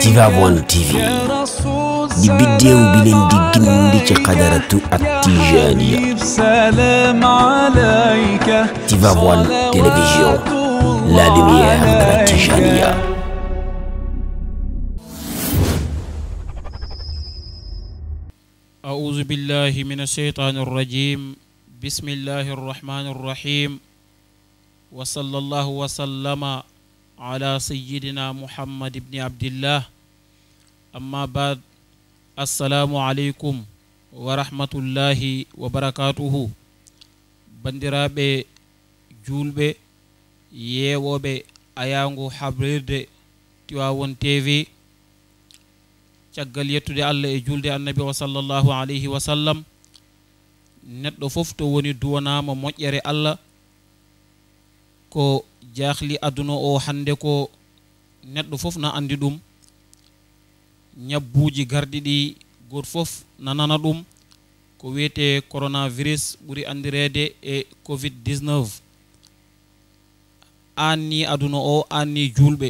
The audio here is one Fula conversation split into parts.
Tivaouane TV di biddéew bi leen di gindi ci xadaratu ak tijaaniya Tivaouane télévision la lumière de la tijaaniya أعوذ بالله من الشيطان الرجيم بسم الله الرحمن الرحيم وصلى الله وسلم على سيدنا محمد بن عبد الله أما بعد السلام عليكم ورحمة الله وبركاته بندرابة جولبة يهوبة أيانغو حبرد تواون تيفي تقل يتو دي الله جول دي النبي صلى الله عليه وسلم نتلو ففتو وني دونا ما الله ko jaahli aduna o hande ko neɗɗo foof na andi ɗum ñabbuji garɗi ɗi goto foof nanana ɗum ko wiyete coronavirus ɓuuri andirede e covid 19 an ni aduna o an ni julɓe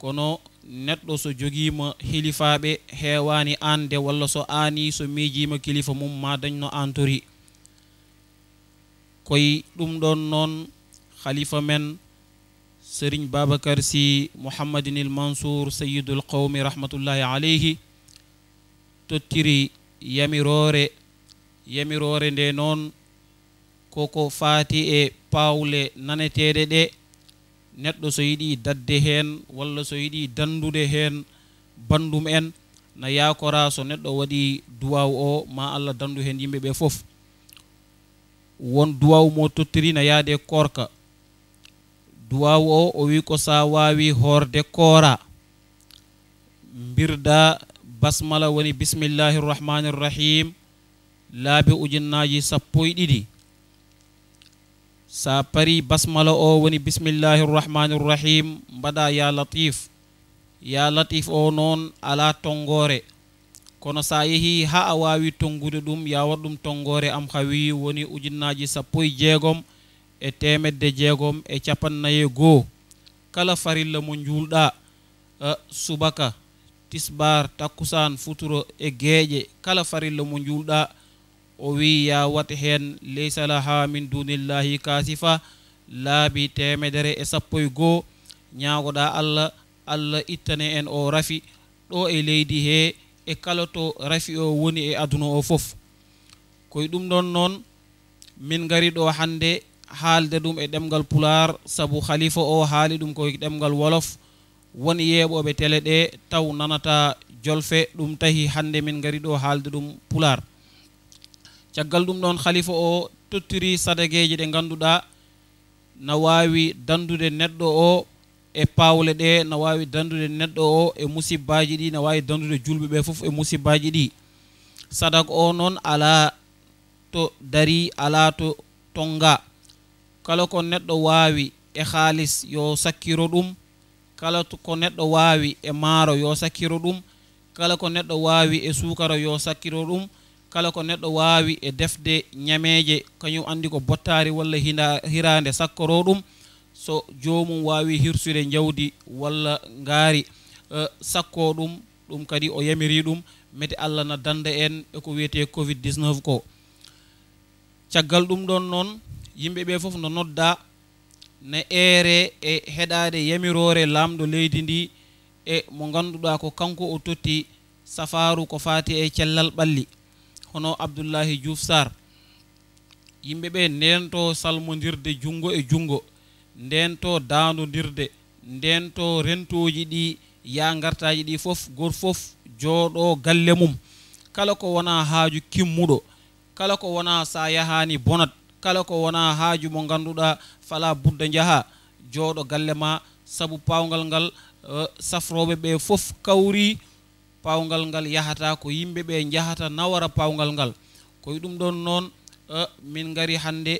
kono neɗɗo so joguima hilifaɓe hewani an de walla so ani so miijima kilifa mum ma dañno an tori koye ɗum ɗon noon xalifa men sëriñ babacar si mouhamadinil mansour sayidul qawmi rahmatullahi aleyhi tottiri yamirore yamirore nde noon koko faati e paawle naneteeɗe ɗe neɗɗo so yiɗi dadde heen walla so yiɗi dandude heen bandum en na yakora so neɗɗo waɗi duwaw o ma allah dandu heen yimɓe ɓe fof won duwaw mo tottiri na yahde korka duwawu o o wi ko sa wawi horde kora mbirda basmala woni bismillahir rahmanir rahim la bi sappo e sa pari basmala o woni bismillahir rahmanir rahim bada ya latif ya latif o non ala tongore kono sa yihi ha awawi tongude dum ya wadum tongore am khawi woni ujinnaji sappo e e temedde jeegom e capannayi e goho kala farilla mo juulɗa e, subaka tisbar takkusan futuro e gueeƴe kala farilla mo juulɗa o wi ya wat hen leysalaha min dunillahi kasifa laabi temedere e sappo e goho ñagoɗa allah allah ittane en o rafi ɗo e leydi he e kala to rafi o woni e aduna o foof koye ɗum ɗon noon min gari ɗo hande haalde ɗum e ɗemgal pulaar saabu halifa o haali ɗum koye ɗemgal wolof won yeeɓoɓe télé ɗe taw nanata jolfe ɗum tahi hande min gari ɗo haalde ɗum pulaar caggal ɗum ɗon halifa o tottiri sadageji ɗe ganduɗa na wawi dandude neɗɗo o e pawle ɗe na wawi dandude neɗɗo o e musibbaji ɗi na wawi dandude julɓeɓe foof e musibbaji ɗi sadaka o noon ala to daari ala to tonga kala ko neɗɗo wawi e haalis yo sakkiro e ɗum kala ko neɗɗo wawi e maaro yo sakkiro ɗum kala ko neɗɗo wawi e suukara yo sakkiro ɗum kala ko neɗɗo wawi e defde ñameje kañum andi ko bottari walla hina hirande sakkoro ɗum so jomum wawi hirsude jawdi walla gaari e, sakko ɗum ɗum kadi o yamiri ɗum mede allah na danda en eko wiyete covid 19 ko caggal ɗum ɗon noon yimɓeɓe foof no nodda ne ere e heɗade yamirore lamɗo leydi ndi e mo ganduɗa ko kanko o totti safaru ko fati e cellal ɓalli hono abdoullahi diouf sar yimɓeɓe ndento salmodirde junggo e junggo ndento dandodirde ndento rentoji ɗi ya gartaji ɗi foof goor foof jooɗo galle mum kala ko wona haaju kimmuɗo kala ko wona sa yahani bonat kala ko wona haaju mo ganduɗa fala budda jaha jooɗo galle ma sabu pawgal ngal e, safroɓe ɓe fof kawri pawgal ngal yahata ko yimɓe ɓe jahata nawara pawgal ngal koye ɗum ɗon noon e, min gari hande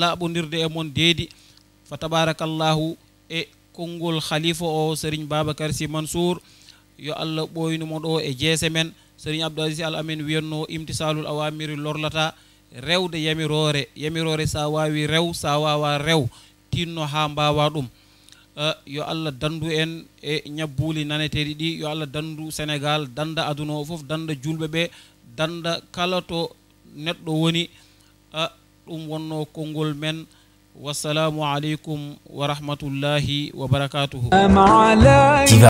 la bundirde e mon dedi, fa tabarakallahu e konngol khalifa o sérigne babacar si mansour yo allah ɓoynumo ɗo e jeese men sérigne abdou al amin wiyanno imtisalul awamiri lorlata rewde yamirore yamirore sa wawi rew sa wawa rew tinno ha mbawa ɗum eh, yo allah dandu en e ñabbuli naneteɗi ɗi yo allah dandu sénégal danda aduna o foof danda julɓeɓe danda kala to neɗɗo woni eh, ɗum wonno konngol men wassalamu aleykum wa rahmatullahi wa barakatuhu